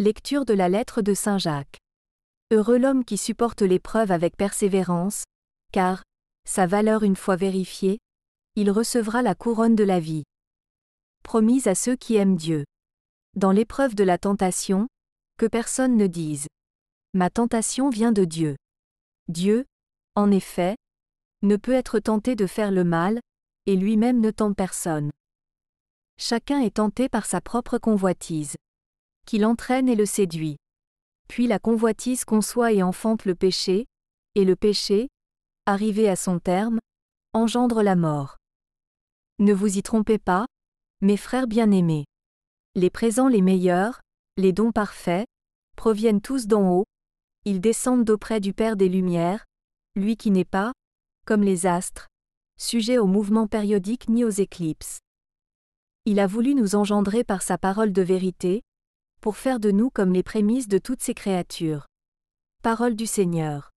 Lecture de la lettre de Saint Jacques. Heureux l'homme qui supporte l'épreuve avec persévérance, car, sa valeur une fois vérifiée, il recevra la couronne de la vie. Promise à ceux qui aiment Dieu. Dans l'épreuve de la tentation, que personne ne dise. Ma tentation vient de Dieu. Dieu, en effet, ne peut être tenté de faire le mal, et lui-même ne tente personne. Chacun est tenté par sa propre convoitise qui l'entraîne et le séduit. Puis la convoitise conçoit et enfante le péché, et le péché, arrivé à son terme, engendre la mort. Ne vous y trompez pas, mes frères bien-aimés. Les présents les meilleurs, les dons parfaits, proviennent tous d'en haut, ils descendent d'auprès du Père des Lumières, lui qui n'est pas, comme les astres, sujet aux mouvements périodiques ni aux éclipses. Il a voulu nous engendrer par sa parole de vérité, pour faire de nous comme les prémices de toutes ces créatures. Parole du Seigneur.